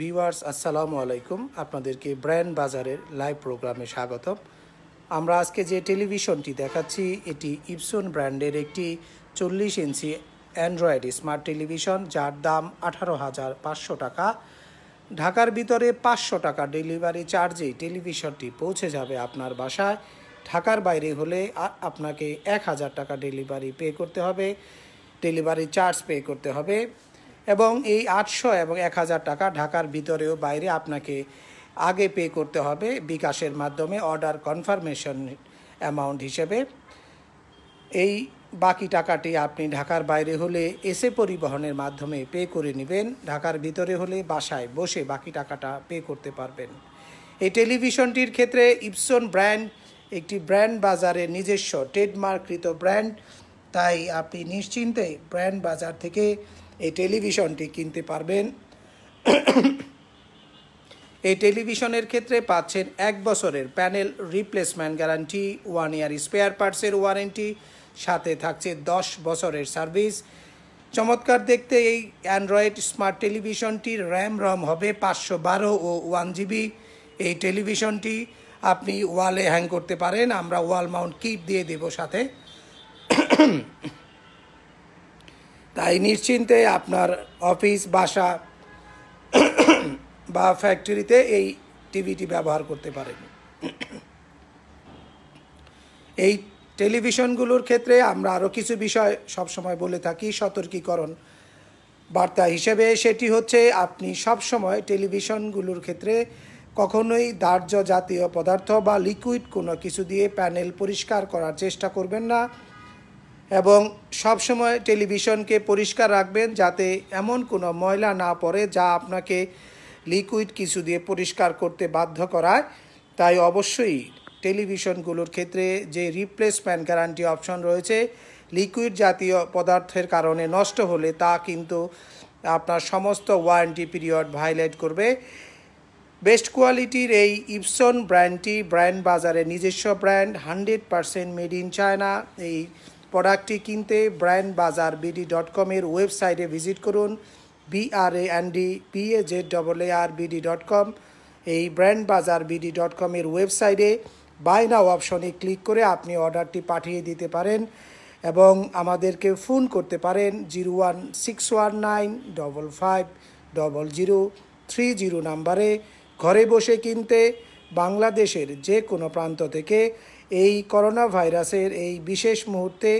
viewers আসসালামু আলাইকুম আপনাদেরকে ব্র্যান্ড বাজারের লাইভ প্রোগ্রামে স্বাগতম আমরা আজকে যে টেলিভিশনটি দেখাচ্ছি এটি ইপসন ব্র্যান্ডের একটি চল্লিশ ইঞ্চি অ্যান্ড্রয়েড স্মার্ট টেলিভিশন যার দাম আঠারো হাজার পাঁচশো টাকা ঢাকার ভিতরে পাঁচশো টাকা ডেলিভারি চার্জেই টেলিভিশনটি পৌঁছে যাবে আপনার বাসায় ঢাকার বাইরে হলে আপনাকে এক হাজার টাকা ডেলিভারি পে করতে হবে ডেলিভারি চার্জ পে করতে হবে এবং এই আটশো এবং এক হাজার টাকা ঢাকার ভিতরেও বাইরে আপনাকে আগে পে করতে হবে বিকাশের মাধ্যমে অর্ডার কনফার্মেশন অ্যামাউন্ট হিসেবে এই বাকি টাকাটি আপনি ঢাকার বাইরে হলে এসে পরিবহনের মাধ্যমে পে করে নেবেন ঢাকার ভিতরে হলে বাসায় বসে বাকি টাকাটা পে করতে পারবেন এই টেলিভিশনটির ক্ষেত্রে ইপসন ব্র্যান্ড একটি ব্র্যান্ড বাজারে নিজস্ব ট্রেডমার্ককৃত ব্র্যান্ড তাই আপনি নিশ্চিন্তে ব্র্যান্ড বাজার থেকে এই টেলিভিশনটি কিনতে পারবেন এই টেলিভিশনের ক্ষেত্রে পাচ্ছেন এক বছরের panel replacement guarantee one year spare পার্টসের ওয়ারেন্টি সাথে থাকছে দশ বছরের সার্ভিস চমৎকার দেখতে এই অ্যান্ড্রয়েড স্মার্ট টেলিভিশনটির র্যাম রম হবে পাঁচশো বারো ও ওয়ান জিবি এই টেলিভিশনটি আপনি ওয়ালে হ্যাং করতে পারেন আমরা ওয়াল মাউন্ট কিপ দিয়ে দেব সাথে তাই নিশ্চিন্তে আপনার অফিস বাসা বা ফ্যাক্টরিতে এই টিভিটি ব্যবহার করতে পারেন এই টেলিভিশনগুলোর ক্ষেত্রে আমরা আরও কিছু বিষয় সবসময় বলে থাকি সতর্কীকরণ বার্তা হিসেবে সেটি হচ্ছে আপনি সবসময় টেলিভিশনগুলোর ক্ষেত্রে কখনোই দার্য জাতীয় পদার্থ বা লিকুইড কোনো কিছু দিয়ে প্যানেল পরিষ্কার করার চেষ্টা করবেন না এবং সবসময় টেলিভিশনকে পরিষ্কার রাখবেন যাতে এমন কোনো ময়লা না পড়ে যা আপনাকে লিকুইড কিছু দিয়ে পরিষ্কার করতে বাধ্য করায় তাই অবশ্যই টেলিভিশনগুলোর ক্ষেত্রে যে রিপ্লেসমেন্ট গ্যারান্টি অপশন রয়েছে লিকুইড জাতীয় পদার্থের কারণে নষ্ট হলে তা কিন্তু আপনার সমস্ত ওয়ারেন্টি পিরিয়ড ভায়োলেট করবে বেস্ট কোয়ালিটির এই ইপসন ব্র্যান্ডটি ব্র্যান্ড বাজারে নিজস্ব brand hundred percent made in China এই প্রোডাক্টটি কিনতে ব্র্যান্ড বাজার বিডি ডট কমের ওয়েবসাইটে ভিজিট করুন BRA D PA Z double A R BD dot com এই ব্র্যান্ড বাজার বিডি ডট কমের ওয়েবসাইটে বাই নাও অপশনে ক্লিক করে আপনি অর্ডারটি পাঠিয়ে দিতে পারেন এবং আমাদেরকে ফোন করতে পারেন zero one six one nine double five double zero three zero নাম্বারে ঘরে বসে কিনতে বাংলাদেশের যে কোনো প্রান্ত থেকে এই করোনা ভাইরাসের এই বিশেষ মুহূর্তে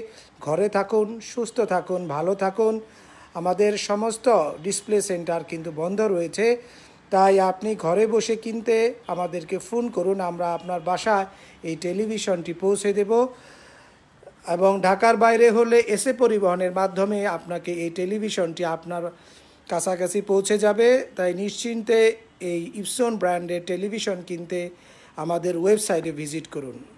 ঘরে থাকুন সুস্থ থাকুন ভালো থাকুন আমাদের সমস্ত ডিসপ্লে সেন্টার কিন্তু বন্ধ রয়েছে তাই আপনি ঘরে বসে কিনতে আমাদেরকে ফোন করুন আমরা আপনার বাসায় এই টেলিভিশনটি পৌঁছে দেব এবং ঢাকার বাইরে হলে এসে পরিবহনের মাধ্যমে আপনাকে এই টেলিভিশনটি আপনার কাছাকাছি পৌঁছে যাবে তাই নিশ্চিন্তে এই ইপসন ব্র্যান্ডের টেলিভিশন কিনতে আমাদের ওয়েবসাইটে ভিজিট করুন